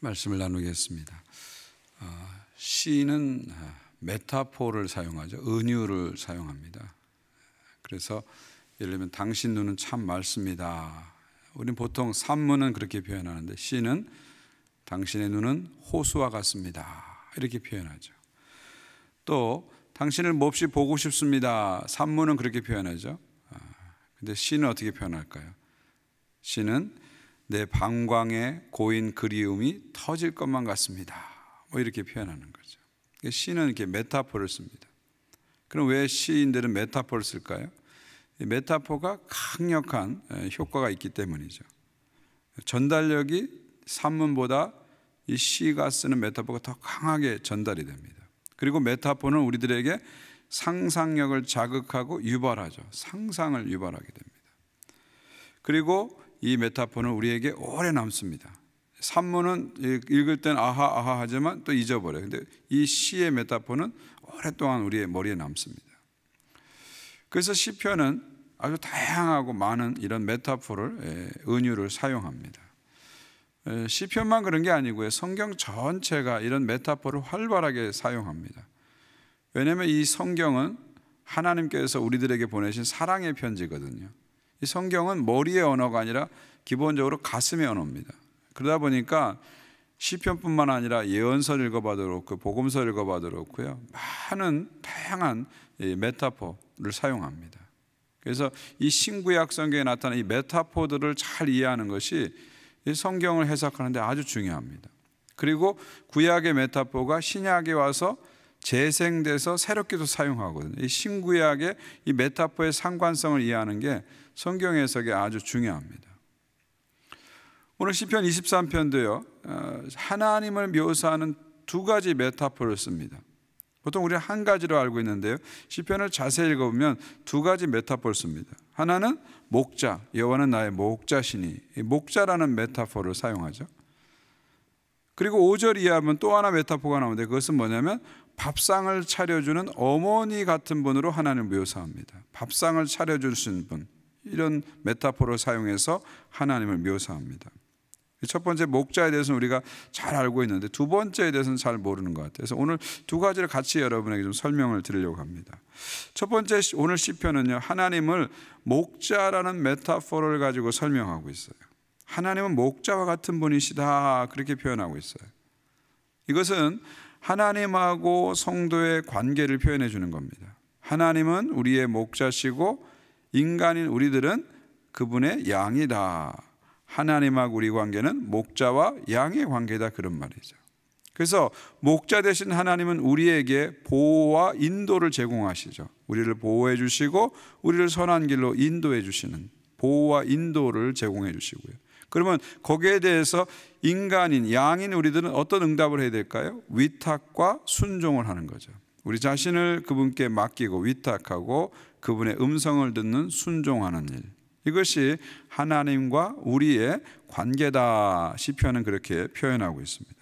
말씀을 나누겠습니다. 아, 시는 아, 메타포를 사용하죠. 은유를 사용합니다. 그래서 예를 들면 당신 눈은 참 맑습니다. 우린 보통 산문은 그렇게 표현하는데 시는 당신의 눈은 호수와 같습니다. 이렇게 표현하죠. 또 당신을 몹시 보고 싶습니다. 산문은 그렇게 표현하죠. 아, 근데 시는 어떻게 표현할까요? 시는 내 방광에 고인 그리움이 터질 것만 같습니다. 뭐 이렇게 표현하는 거죠. 시는 이렇게 메타포를 씁니다. 그럼 왜 시인들은 메타포를 쓸까요? 메타포가 강력한 효과가 있기 때문이죠. 전달력이 산문보다 이 시가 쓰는 메타포가 더 강하게 전달이 됩니다. 그리고 메타포는 우리들에게 상상력을 자극하고 유발하죠. 상상을 유발하게 됩니다. 그리고 이 메타포는 우리에게 오래 남습니다. 산문은 읽을 땐 아하 아하 하지만 또 잊어버려요. 근데 이 시의 메타포는 오랫동안 우리의 머리에 남습니다. 그래서 시편은 아주 다양하고 많은 이런 메타포를 예, 은유를 사용합니다. 예, 시편만 그런 게 아니고요. 성경 전체가 이런 메타포를 활발하게 사용합니다. 왜냐면이 성경은 하나님께서 우리들에게 보내신 사랑의 편지거든요. 이 성경은 머리의 언어가 아니라 기본적으로 가슴의 언어입니다. 그러다 보니까 시편뿐만 아니라 예언서 읽어봐도 그렇고 복음서 읽어봐도 그렇고요. 많은 다양한 메타포를 사용합니다. 그래서 이 신구약 성경에 나타난 이 메타포들을 잘 이해하는 것이 성경을 해석하는데 아주 중요합니다. 그리고 구약의 메타포가 신약에 와서 재생돼서 새롭게도 사용하거든요. 이 신구약의 이 메타포의 상관성을 이해하는 게 성경 해석이 아주 중요합니다. 오늘 시편 23편도요. 어, 하나님을 묘사하는 두 가지 메타포를 씁니다. 보통 우리한 가지로 알고 있는데요. 시편을 자세히 읽어보면 두 가지 메타포를 씁니다. 하나는 목자, 여호와는 나의 목자시니 목자라는 메타포를 사용하죠. 그리고 5절 이하면 또 하나 메타포가 나오는데 그것은 뭐냐면 밥상을 차려주는 어머니 같은 분으로 하나님을 묘사합니다. 밥상을 차려주신 분. 이런 메타포를 사용해서 하나님을 묘사합니다. 첫 번째 목자에 대해서는 우리가 잘 알고 있는데 두 번째에 대해서는 잘 모르는 것 같아요. 그래서 오늘 두 가지를 같이 여러분에게 좀 설명을 드리려고 합니다. 첫 번째 오늘 시편은요 하나님을 목자라는 메타포를 가지고 설명하고 있어요. 하나님은 목자와 같은 분이시다 그렇게 표현하고 있어요. 이것은 하나님하고 성도의 관계를 표현해 주는 겁니다. 하나님은 우리의 목자시고 인간인 우리들은 그분의 양이다. 하나님하고 우리 관계는 목자와 양의 관계다 그런 말이죠. 그래서 목자 되신 하나님은 우리에게 보호와 인도를 제공하시죠. 우리를 보호해 주시고 우리를 선한 길로 인도해 주시는 보호와 인도를 제공해 주시고요. 그러면 거기에 대해서 인간인 양인 우리들은 어떤 응답을 해야 될까요? 위탁과 순종을 하는 거죠. 우리 자신을 그분께 맡기고 위탁하고 그분의 음성을 듣는 순종하는 일. 이것이 하나님과 우리의 관계다. 시편은 그렇게 표현하고 있습니다.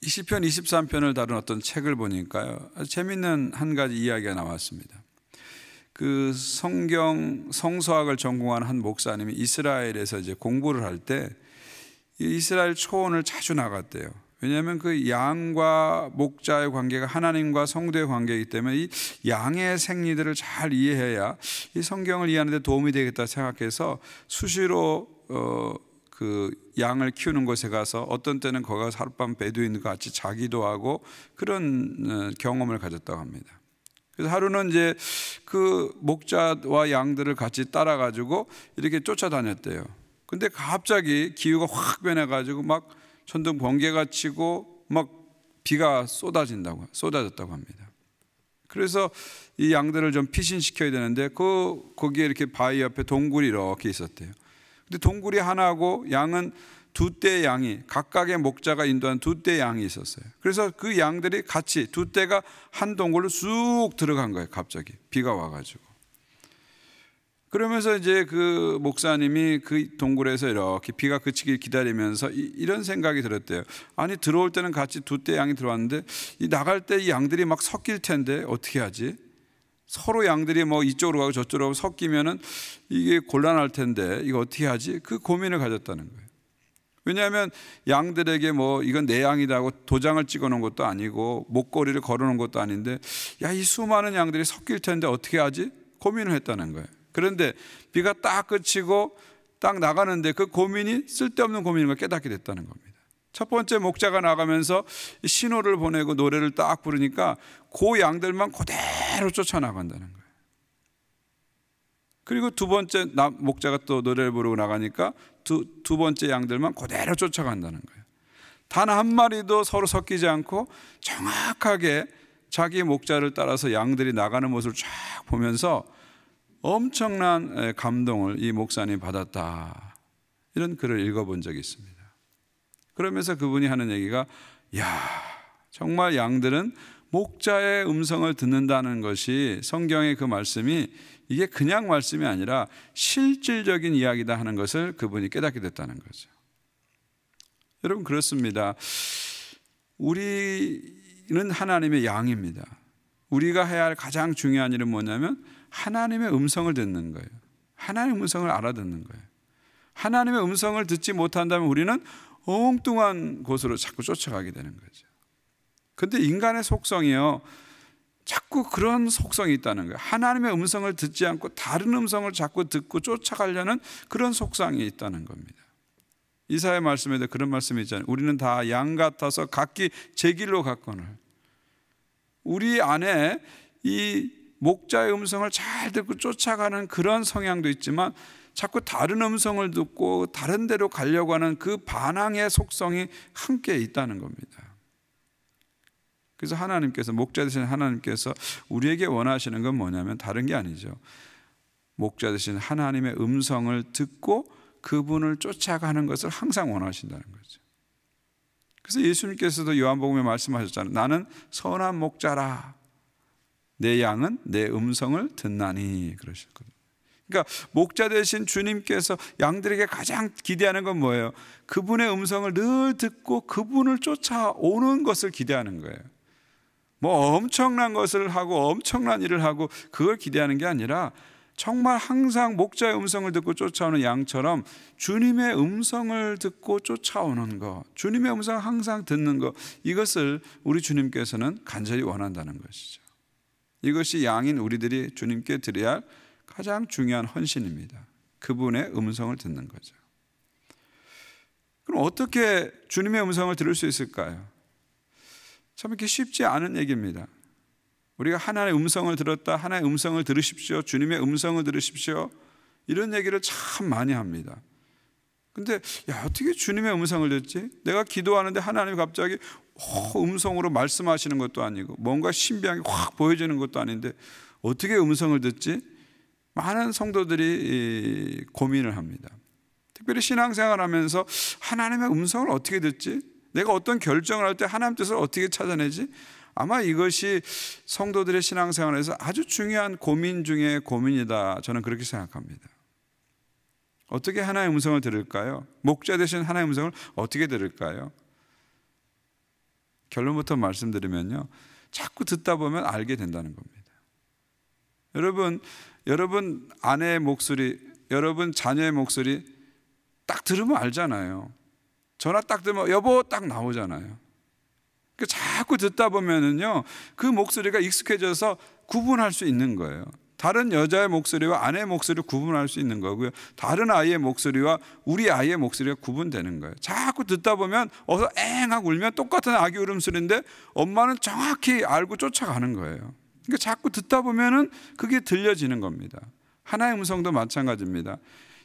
이 시편 23편을 다룬 어떤 책을 보니까요. 재밌는 한 가지 이야기가 나왔습니다. 그 성경 성서학을 전공한 한 목사님이 이스라엘에서 이제 공부를 할 때 이스라엘 초원을 자주 나갔대요. 왜냐하면 그 양과 목자의 관계가 하나님과 성도의 관계이기 때문에 이 양의 생리들을 잘 이해해야 이 성경을 이해하는데 도움이 되겠다 생각해서 수시로 어, 그 양을 키우는 곳에 가서 어떤 때는 거기 가서 하룻밤 배도인 같이 자기도 하고 그런 어, 경험을 가졌다고 합니다. 그래서 하루는 이제 그 목자와 양들을 같이 따라가지고 이렇게 쫓아다녔대요. 근데 갑자기 기후가 확 변해가지고 막 천둥 번개가 치고 막 비가 쏟아진다고 쏟아졌다고 합니다. 그래서 이 양들을 좀 피신시켜야 되는데 그 거기에 이렇게 바위 옆에 동굴이 이렇게 있었대요. 근데 동굴이 하나고 양은 두대 양이 각각의 목자가 인도한 두대 양이 있었어요. 그래서 그 양들이 같이 두 대가 한 동굴로 쑥 들어간 거예요. 갑자기 비가 와가지고. 그러면서 이제 그 목사님이 그 동굴에서 이렇게 비가 그치길 기다리면서 이, 런 생각이 들었대요. 아니 들어올 때는 같이 두 대 양이 들어왔는데 이 나갈 때이 양들이 막 섞일 텐데 어떻게 하지? 서로 양들이 뭐 이쪽으로 가고 저쪽으로 가고 섞이면은 이게 곤란할 텐데 이거 어떻게 하지? 그 고민을 가졌다는 거예요. 왜냐하면 양들에게 뭐 이건 내 양이다고 도장을 찍어 놓은 것도 아니고 목걸이를 걸어 놓은 것도 아닌데 야이 수많은 양들이 섞일 텐데 어떻게 하지? 고민을 했다는 거예요. 그런데 비가 딱 그치고 딱 나가는데 그 고민이 쓸데없는 고민인 걸 깨닫게 됐다는 겁니다. 첫 번째 목자가 나가면서 신호를 보내고 노래를 딱 부르니까 고 양들만 그대로 쫓아나간다는 거예요. 그리고 두 번째 목자가 또 노래를 부르고 나가니까 두, 두 번째 양들만 그대로 쫓아간다는 거예요. 단 한 마리도 서로 섞이지 않고 정확하게 자기 목자를 따라서 양들이 나가는 모습을 쫙 보면서 엄청난 감동을 이 목사님 받았다. 이런 글을 읽어본 적이 있습니다. 그러면서 그분이 하는 얘기가 야 정말 양들은 목자의 음성을 듣는다는 것이 성경의 그 말씀이 이게 그냥 말씀이 아니라 실질적인 이야기다 하는 것을 그분이 깨닫게 됐다는 거죠. 여러분 그렇습니다. 우리는 하나님의 양입니다. 우리가 해야 할 가장 중요한 일은 뭐냐면 하나님의 음성을 듣는 거예요. 하나님의 음성을 알아듣는 거예요. 하나님의 음성을 듣지 못한다면 우리는 엉뚱한 곳으로 자꾸 쫓아가게 되는 거죠. 근데 인간의 속성이요. 자꾸 그런 속성이 있다는 거예요. 하나님의 음성을 듣지 않고 다른 음성을 자꾸 듣고 쫓아가려는 그런 속성이 있다는 겁니다. 이사의 말씀에도 그런 말씀이 있잖아요. 우리는 다 양 같아서 각기 제 길로 갔거늘. 우리 안에 이 목자의 음성을 잘 듣고 쫓아가는 그런 성향도 있지만 자꾸 다른 음성을 듣고 다른 데로 가려고 하는 그 반항의 속성이 함께 있다는 겁니다. 그래서 하나님께서 목자 대신 하나님께서 우리에게 원하시는 건 뭐냐면 다른 게 아니죠. 목자 대신 하나님의 음성을 듣고 그분을 쫓아가는 것을 항상 원하신다는 거죠. 그래서 예수님께서도 요한복음에 말씀하셨잖아요. 나는 선한 목자라. 내 양은 내 음성을 듣나니 그러셨거든요. 그러니까 목자 되신 주님께서 양들에게 가장 기대하는 건 뭐예요? 그분의 음성을 늘 듣고 그분을 쫓아오는 것을 기대하는 거예요. 뭐 엄청난 것을 하고 엄청난 일을 하고 그걸 기대하는 게 아니라 정말 항상 목자의 음성을 듣고 쫓아오는 양처럼 주님의 음성을 듣고 쫓아오는 것, 주님의 음성 항상 듣는 것, 이것을 우리 주님께서는 간절히 원한다는 것이죠. 이것이 양인 우리들이 주님께 드려야 할 가장 중요한 헌신입니다. 그분의 음성을 듣는 거죠. 그럼 어떻게 주님의 음성을 들을 수 있을까요? 참 이렇게 쉽지 않은 얘기입니다. 우리가 하나의 음성을 들었다, 하나의 음성을 들으십시오, 주님의 음성을 들으십시오. 이런 얘기를 참 많이 합니다. 근데 야 어떻게 주님의 음성을 듣지? 내가 기도하는데 하나님이 갑자기 음성으로 말씀하시는 것도 아니고 뭔가 신비하게 확 보여지는 것도 아닌데 어떻게 음성을 듣지? 많은 성도들이 고민을 합니다. 특별히 신앙생활 하면서 하나님의 음성을 어떻게 듣지? 내가 어떤 결정을 할 때 하나님 뜻을 어떻게 찾아내지? 아마 이것이 성도들의 신앙생활에서 아주 중요한 고민 중에 고민이다. 저는 그렇게 생각합니다. 어떻게 하나의 음성을 들을까요? 목자 대신 하나의 음성을 어떻게 들을까요? 결론부터 말씀드리면요. 자꾸 듣다 보면 알게 된다는 겁니다. 여러분, 여러분 아내의 목소리, 여러분 자녀의 목소리 딱 들으면 알잖아요. 전화 딱 들면 으 여보 딱 나오잖아요. 그 자꾸 듣다 보면은요 그 목소리가 익숙해져서 구분할 수 있는 거예요. 다른 여자의 목소리와 아내의 목소리를 구분할 수 있는 거고요. 다른 아이의 목소리와 우리 아이의 목소리가 구분되는 거예요. 자꾸 듣다 보면 어서 엥 하고 울면 똑같은 아기 울음소리인데 엄마는 정확히 알고 쫓아가는 거예요. 그러니까 자꾸 듣다 보면은 그게 들려지는 겁니다. 하나의 음성도 마찬가지입니다.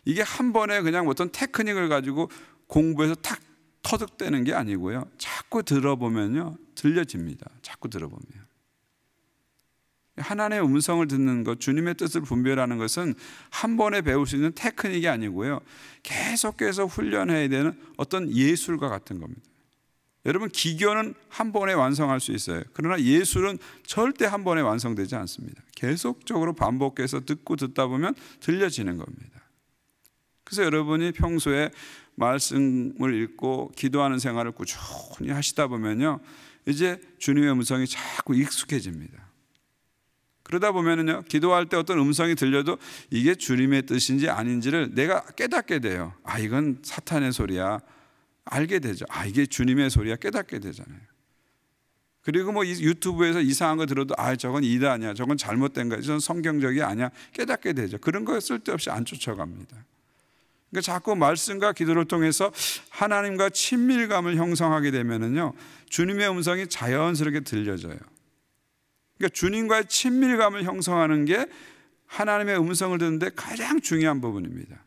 이게 한 번에 그냥 어떤 테크닉을 가지고 공부해서 탁 터득되는 게 아니고요. 자꾸 들어보면요. 들려집니다. 자꾸 들어보면. 하나님의 음성을 듣는 것, 주님의 뜻을 분별하는 것은 한 번에 배울 수 있는 테크닉이 아니고요. 계속해서 훈련해야 되는 어떤 예술과 같은 겁니다. 여러분 기교는 한 번에 완성할 수 있어요. 그러나 예술은 절대 한 번에 완성되지 않습니다. 계속적으로 반복해서 듣고 듣다 보면 들려지는 겁니다. 그래서 여러분이 평소에 말씀을 읽고 기도하는 생활을 꾸준히 하시다 보면요. 이제 주님의 음성이 자꾸 익숙해집니다. 그러다 보면은요, 기도할 때 어떤 음성이 들려도 이게 주님의 뜻인지 아닌지를 내가 깨닫게 돼요. 아, 이건 사탄의 소리야. 알게 되죠. 아, 이게 주님의 소리야. 깨닫게 되잖아요. 그리고 뭐 유튜브에서 이상한 거 들어도 아, 저건 이다 아니야. 저건 잘못된 거야. 저건 성경적이 아니야. 깨닫게 되죠. 그런 거 쓸데없이 안 쫓아갑니다. 그러니까 자꾸 말씀과 기도를 통해서 하나님과 친밀감을 형성하게 되면은요, 주님의 음성이 자연스럽게 들려져요. 그러니까 주님과의 친밀감을 형성하는 게 하나님의 음성을 듣는데 가장 중요한 부분입니다.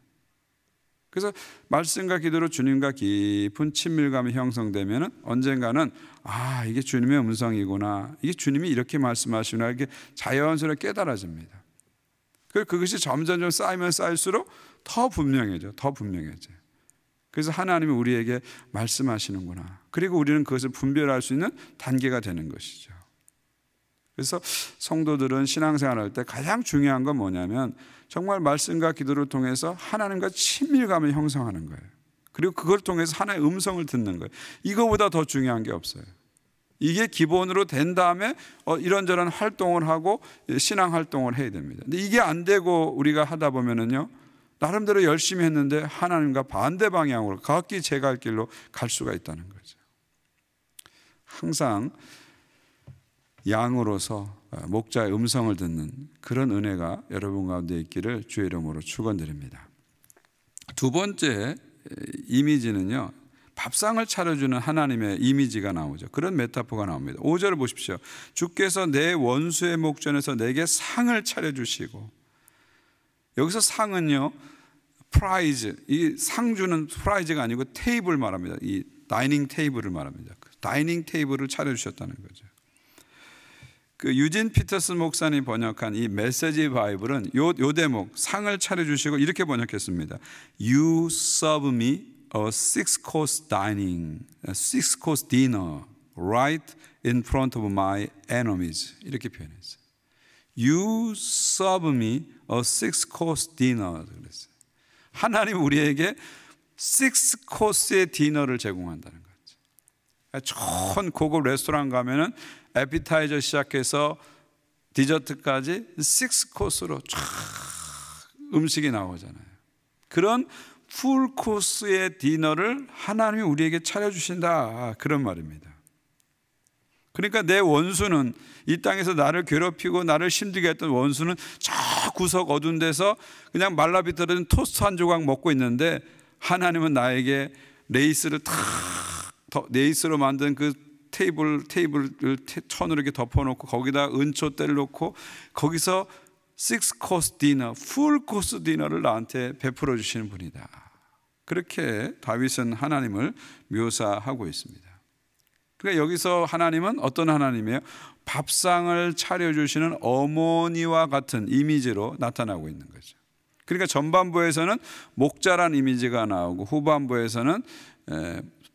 그래서 말씀과 기도로 주님과 깊은 친밀감이 형성되면 언젠가는 아 이게 주님의 음성이구나 이게 주님이 이렇게 말씀하시나 이게 자연스럽게 깨달아집니다. 그 그것이 점점점 쌓이면 쌓일수록 더 분명해져, 더 분명해져. 그래서 하나님이 우리에게 말씀하시는구나. 그리고 우리는 그것을 분별할 수 있는 단계가 되는 것이죠. 그래서 성도들은 신앙생활할 때 가장 중요한 건 뭐냐면 정말 말씀과 기도를 통해서 하나님과 친밀감을 형성하는 거예요. 그리고 그걸 통해서 하나의 음성을 듣는 거예요. 이거보다 더 중요한 게 없어요. 이게 기본으로 된 다음에 어, 이런저런 활동을 하고 신앙 활동을 해야 됩니다. 근데 이게 안 되고 우리가 하다 보면은요. 나름대로 열심히 했는데 하나님과 반대 방향으로 각기 제 갈 길로 갈 수가 있다는 거죠. 항상 양으로서 어, 목자의 음성을 듣는 그런 은혜가 여러분 가운데 있기를 주의 이름으로 축원드립니다. 두 번째 이미지는요. 밥상을 차려주는 하나님의 이미지가 나오죠. 그런 메타포가 나옵니다. 5절을 보십시오. 주께서 내 원수의 목전에서 내게 상을 차려주시고 여기서 상은요. 프라이즈 이 상주는 프라이즈가 아니고 테이블 말합니다. 이 다이닝 테이블을 말합니다. 다이닝 그 테이블을 차려주셨다는 거죠. 그 유진 피터슨 목사님 번역한 이 메시지 바이블은 요, 요 대목 상을 차려주시고 이렇게 번역했습니다. You serve me a six course dining, a six course dinner right in front of my enemies 이렇게 표현했어요. You serve me a six course dinner 그랬어요. 하나님 우리에게 six course의 디너를 제공한다는 거죠. 좋은 고급 레스토랑 가면은 에피타이저 시작해서 디저트까지 6코스로 쫙 음식이 나오잖아요. 그런 풀코스의 디너를 하나님이 우리에게 차려주신다. 그런 말입니다. 그러니까 내 원수는 이 땅에서 나를 괴롭히고 나를 힘들게 했던 원수는 저 구석 어두운 데서 그냥 말라비틀어진 토스트 한 조각 먹고 있는데 하나님은 나에게 레이스를 탁 레이스로 만든 그 테이블 테이블을 천으로 이렇게 덮어놓고 거기다 은초대를 놓고 거기서 식스 코스 디너, 풀 코스 디너를 나한테 베풀어 주시는 분이다. 그렇게 다윗은 하나님을 묘사하고 있습니다. 그러니까 여기서 하나님은 어떤 하나님이에요? 밥상을 차려주시는 어머니와 같은 이미지로 나타나고 있는 거죠. 그러니까 전반부에서는 목자란 이미지가 나오고 후반부에서는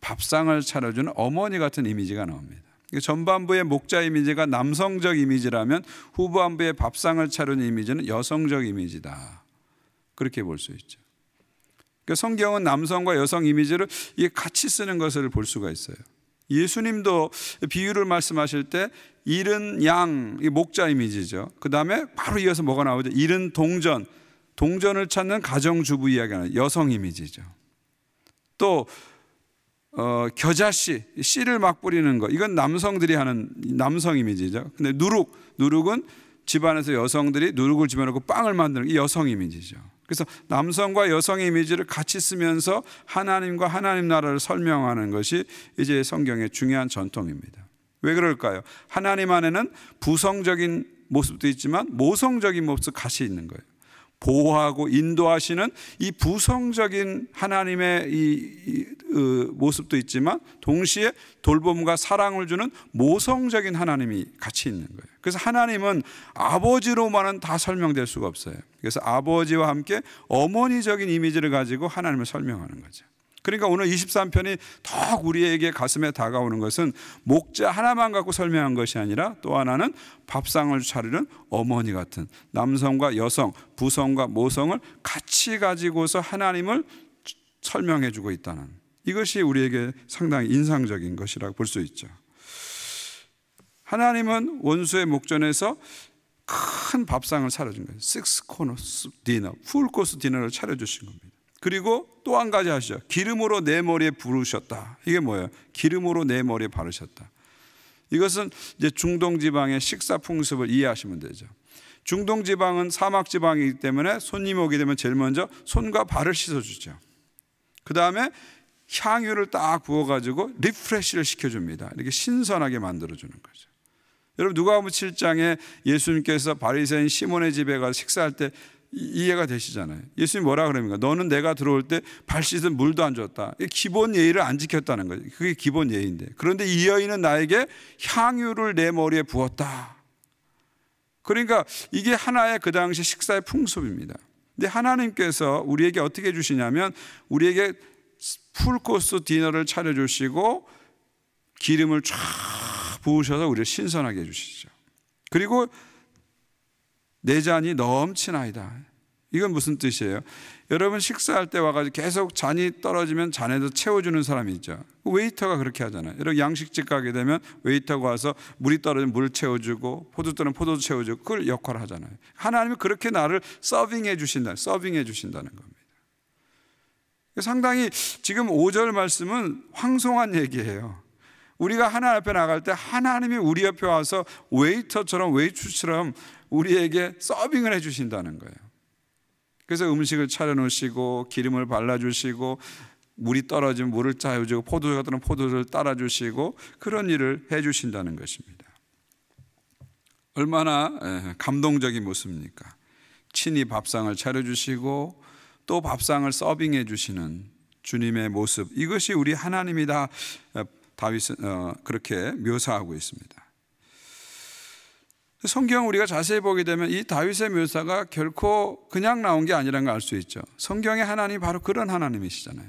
밥상을 차려주는 어머니 같은 이미지가 나옵니다. 전반부의 목자 이미지가 남성적 이미지라면 후반부의 밥상을 차리는 이미지는 여성적 이미지다. 그렇게 볼 수 있죠. 그러니까 성경은 남성과 여성 이미지를 같이 쓰는 것을 볼 수가 있어요. 예수님도 비유를 말씀하실 때 이른 양, 목자 이미지죠. 그 다음에 바로 이어서 뭐가 나오죠? 이른 동전, 동전을 찾는 가정주부 이야기하는 여성 이미지죠. 또 어, 겨자씨, 씨를 막 뿌리는 거. 이건 남성들이 하는 남성 이미지죠. 근데 누룩, 누룩은 집안에서 여성들이 누룩을 집어넣고 빵을 만드는 이 여성 이미지죠. 그래서 남성과 여성 의 이미지를 같이 쓰면서 하나님과 하나님 나라를 설명하는 것이 이제 성경의 중요한 전통입니다. 왜 그럴까요? 하나님 안에는 부성적인 모습도 있지만 모성적인 모습 같이 있는 거예요. 보호하고 인도하시는 이 부성적인 하나님의 이, 이그 어, 모습도 있지만 동시에 돌봄과 사랑을 주는 모성적인 하나님이 같이 있는 거예요. 그래서 하나님은 아버지로만은 다 설명될 수가 없어요. 그래서 아버지와 함께 어머니적인 이미지를 가지고 하나님을 설명하는 거죠. 그러니까 오늘 23편이 더욱 우리에게 가슴에 다가오는 것은 목자 하나만 갖고 설명한 것이 아니라 또 하나는 밥상을 차리는 어머니 같은 남성과 여성, 부성과 모성을 같이 가지고서 하나님을 설명해 주고 있다는 이것이 우리에게 상당히 인상적인 것이라고 볼 수 있죠. 하나님은 원수의 목전에서 큰 밥상을 차려준 거예요. 식스 코너스 디너, 풀 코스 디너를 차려주신 겁니다. 그리고 또 한 가지 하시죠. 기름으로 내 머리에 부르셨다. 이게 뭐예요? 기름으로 내 머리에 바르셨다. 이것은 이제 중동 지방의 식사 풍습을 이해하시면 되죠. 중동 지방은 사막 지방이기 때문에 손님 오게 되면 제일 먼저 손과 발을 씻어 주죠. 그다음에 향유를 딱 부어 가지고 리프레시를 시켜 줍니다. 이렇게 신선하게 만들어 주는 거죠. 여러분 누가복음 7장에 예수님께서 바리새인 시몬의 집에 가서 식사할 때 이해가 되시잖아요. 예수님 뭐라 그럽니까? 너는 내가 들어올 때 발 씻은 물도 안 줬다. 기본 예의를 안 지켰다는 거죠. 그게 기본 예의인데. 그런데 이 여인은 나에게 향유를 내 머리에 부었다. 그러니까 이게 하나의 그 당시 식사의 풍습입니다. 근데 하나님께서 우리에게 어떻게 주시냐면 우리에게 풀코스 디너를 차려주시고 기름을 쫙 부으셔서 우리를 신선하게 해주시죠. 그리고 내 잔이 넘치나이다. 이건 무슨 뜻이에요? 여러분 식사할 때 와가지고 계속 잔이 떨어지면 잔에도 채워주는 사람이 있죠. 그 웨이터가 그렇게 하잖아요. 여러게 양식집 가게 되면 웨이터가 와서 물이 떨어지면 물 채워주고 포도 떨어 포도도 채워주고 그걸 역할을 하잖아요. 하나님이 그렇게 나를 서빙해 주신다, 서빙해 주신다는 겁니다. 상당히 지금 5절 말씀은 황송한 얘기예요. 우리가 하나님 앞에 나갈 때 하나님이 우리 옆에 와서 웨이터처럼 웨이트처럼 우리에게 서빙을 해주신다는 거예요. 그래서 음식을 차려놓으시고 기름을 발라주시고 물이 떨어지면 물을 짜여주고 포도주가 뜨는 포도주를 따라주시고 그런 일을 해주신다는 것입니다. 얼마나 감동적인 모습입니까? 친히 밥상을 차려주시고 또 밥상을 서빙해 주시는 주님의 모습 이것이 우리 하나님이다 다윗은 어, 그렇게 묘사하고 있습니다. 성경 우리가 자세히 보게 되면 이 다윗의 묘사가 결코 그냥 나온 게 아니라는 걸 알 수 있죠. 성경의 하나님 바로 그런 하나님이시잖아요.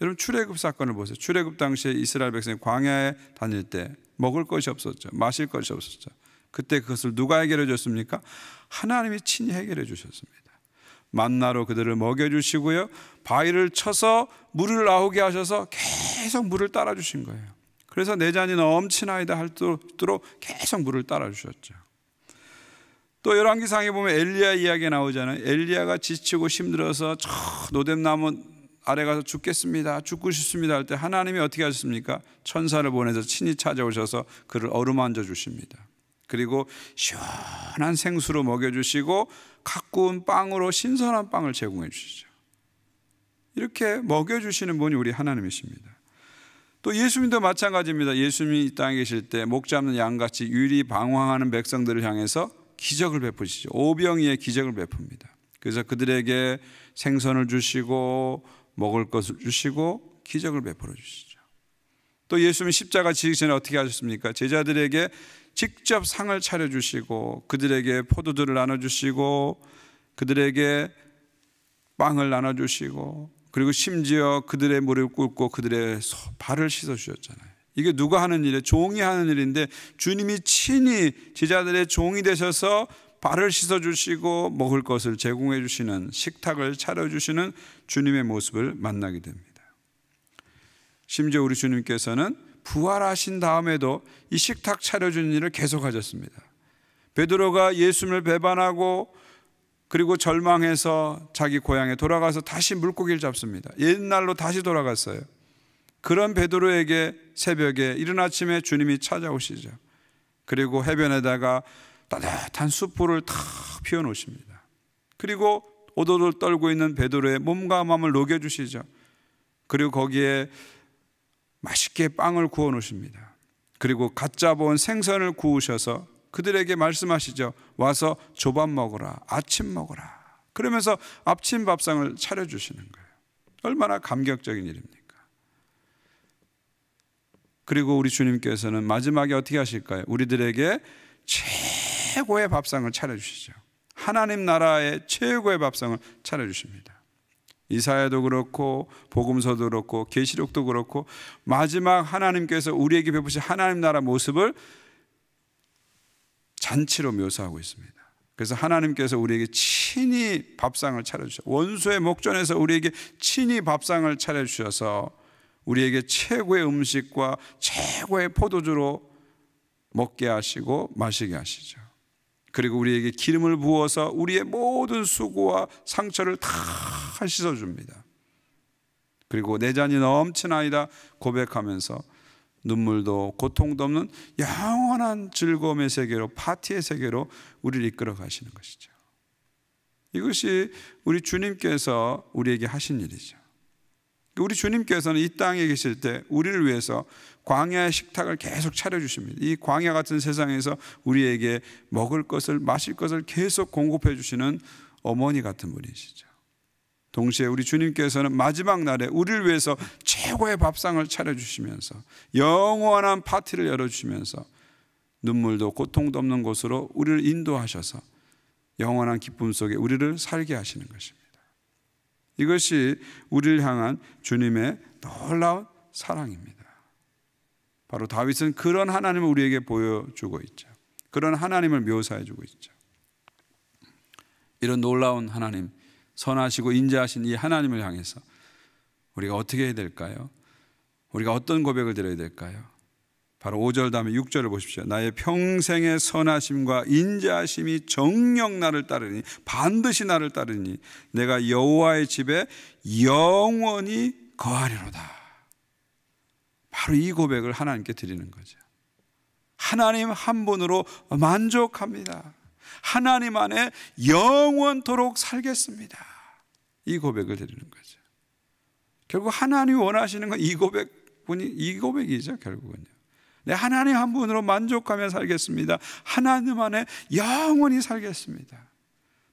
여러분 출애굽 사건을 보세요. 출애굽 당시에 이스라엘 백성이 광야에 다닐 때 먹을 것이 없었죠. 마실 것이 없었죠. 그때 그것을 누가 해결해 줬습니까? 하나님이 친히 해결해 주셨습니다. 만나로 그들을 먹여 주시고요. 바위를 쳐서 물을 나오게 하셔서 계속 물을 따라 주신 거예요. 그래서 내 잔이 넘치나이다 할도록 계속 물을 따라 주셨죠. 또 열왕기상에 보면 엘리야 이야기 나오잖아요. 엘리야가 지치고 힘들어서 저 노뎀나무 아래 가서 죽겠습니다. 죽고 싶습니다 할 때 하나님이 어떻게 하셨습니까? 천사를 보내서 친히 찾아오셔서 그를 어루만져 주십니다. 그리고 시원한 생수로 먹여 주시고 각 구운 빵으로 신선한 빵을 제공해 주시죠. 이렇게 먹여 주시는 분이 우리 하나님이십니다. 또 예수님도 마찬가지입니다. 예수님이 땅에 계실 때 목 잡는 양같이 유리 방황하는 백성들을 향해서 기적을 베푸시죠. 오병이의 기적을 베풉니다. 그래서 그들에게 생선을 주시고 먹을 것을 주시고 기적을 베풀어 주시죠. 또예수님 십자가 지기 전에 어떻게 하셨습니까? 제자들에게 직접 상을 차려 주시고 그들에게 포도들을 나눠 주시고 그들에게 빵을 나눠 주시고 그리고 심지어 그들의 무릎을 꿇고 그들의 발을 씻어 주셨잖아요. 이게 누가 하는 일에 종이 하는 일인데 주님이 친히 제자들의 종이 되셔서 발을 씻어 주시고 먹을 것을 제공해 주시는 식탁을 차려 주시는 주님의 모습을 만나게 됩니다. 심지어 우리 주님께서는 부활하신 다음에도 이 식탁 차려주는 일을 계속하셨습니다. 베드로가 예수님을 배반하고 그리고 절망해서 자기 고향에 돌아가서 다시 물고기를 잡습니다. 옛날로 다시 돌아갔어요. 그런 베드로에게 새벽에 이른 아침에 주님이 찾아오시죠. 그리고 해변에다가 따뜻한 숯불을 탁 피워 놓으십니다. 그리고 오도돌 떨고 있는 베드로의 몸과 마음을 녹여 주시죠. 그리고 거기에 맛있게 빵을 구워 놓으십니다. 그리고 갓 잡아온 생선을 구우셔서 그들에게 말씀하시죠. 와서 조밥 먹어라. 아침 먹어라. 그러면서 아침 밥상을 차려 주시는 거예요. 얼마나 감격적인 일입니까? 그리고 우리 주님께서는 마지막에 어떻게 하실까요? 우리들에게 최고의 밥상을 차려 주시죠. 하나님 나라의 최고의 밥상을 차려 주십니다. 이사야도 그렇고 복음서도 그렇고 계시록도 그렇고 마지막 하나님께서 우리에게 베푸신 하나님 나라 모습을 잔치로 묘사하고 있습니다. 그래서 하나님께서 우리에게 친히 밥상을 차려주셔 원수의 목전에서 우리에게 친히 밥상을 차려주셔서 우리에게 최고의 음식과 최고의 포도주로 먹게 하시고 마시게 하시죠. 그리고 우리에게 기름을 부어서 우리의 모든 수고와 상처를 다 씻어줍니다. 그리고 내 잔이 넘치나이다 고백하면서 눈물도 고통도 없는 영원한 즐거움의 세계로 파티의 세계로 우리를 이끌어 가시는 것이죠. 이것이 우리 주님께서 우리에게 하신 일이죠. 우리 주님께서는 이 땅에 계실 때 우리를 위해서 광야의 식탁을 계속 차려주십니다. 이 광야 같은 세상에서 우리에게 먹을 것을, 마실 것을 계속 공급해 주시는 어머니 같은 분이시죠. 동시에 우리 주님께서는 마지막 날에 우리를 위해서 최고의 밥상을 차려주시면서 영원한 파티를 열어주시면서 눈물도 고통도 없는 곳으로 우리를 인도하셔서 영원한 기쁨 속에 우리를 살게 하시는 것입니다. 이것이 우리를 향한 주님의 놀라운 사랑입니다. 바로 다윗은 그런 하나님을 우리에게 보여주고 있죠. 그런 하나님을 묘사해주고 있죠. 이런 놀라운 하나님, 선하시고 인자하신 이 하나님을 향해서 우리가 어떻게 해야 될까요? 우리가 어떤 고백을 드려야 될까요? 바로 5절 다음에 6절을 보십시오. 나의 평생의 선하심과 인자하심이 정령 나를 따르니 반드시 나를 따르니 내가 여호와의 집에 영원히 거하리로다. 바로 이 고백을 하나님께 드리는 거죠. 하나님 한 분으로 만족합니다. 하나님 안에 영원토록 살겠습니다. 이 고백을 드리는 거죠. 결국 하나님 원하시는 건 이 고백뿐이 이 고백이죠, 결국은요. 네, 하나님 한 분으로 만족하며 살겠습니다. 하나님 안에 영원히 살겠습니다.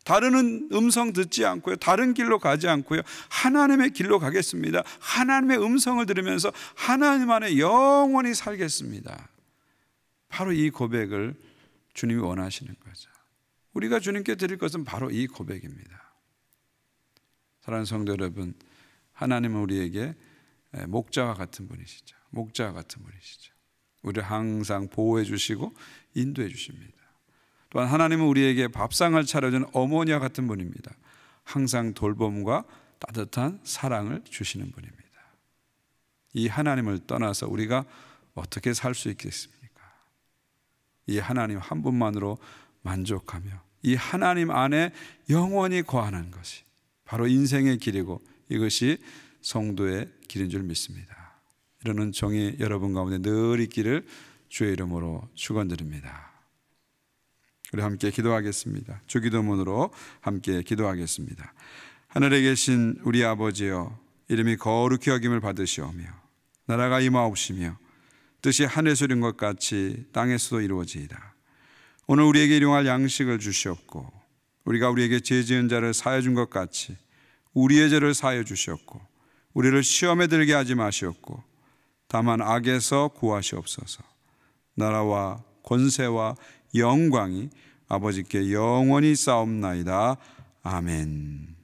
다른 음성 듣지 않고요. 다른 길로 가지 않고요. 하나님의 길로 가겠습니다. 하나님의 음성을 들으면서 하나님 안에 영원히 살겠습니다. 바로 이 고백을 주님이 원하시는 거죠. 우리가 주님께 드릴 것은 바로 이 고백입니다. 사랑하는 성도 여러분, 하나님은 우리에게 목자와 같은 분이시죠. 목자와 같은 분이시죠. 우리를 항상 보호해 주시고 인도해 주십니다. 또한 하나님은 우리에게 밥상을 차려주는 어머니와 같은 분입니다. 항상 돌봄과 따뜻한 사랑을 주시는 분입니다. 이 하나님을 떠나서 우리가 어떻게 살 수 있겠습니까? 이 하나님 한 분만으로 만족하며 이 하나님 안에 영원히 거하는 것이 바로 인생의 길이고 이것이 성도의 길인 줄 믿습니다. 이러는 종이 여러분 가운데 늘 있기를 주의 이름으로 축원드립니다. 우리 함께 기도하겠습니다. 주기도문으로 함께 기도하겠습니다. 하늘에 계신 우리 아버지여 이름이 거룩히 여김을 받으시오며 나라가 임하옵시며 뜻이 하늘에서 이룬 것 같이 땅에서도 이루어지이다. 오늘 우리에게 일용할 양식을 주셨고 우리가 우리에게 죄 지은 자를 사여준 것 같이 우리의 죄를 사여주셨고 우리를 시험에 들게 하지 마시옵고 다만 악에서 구하시옵소서 나라와 권세와 영광이 아버지께 영원히 싸움나이다 아멘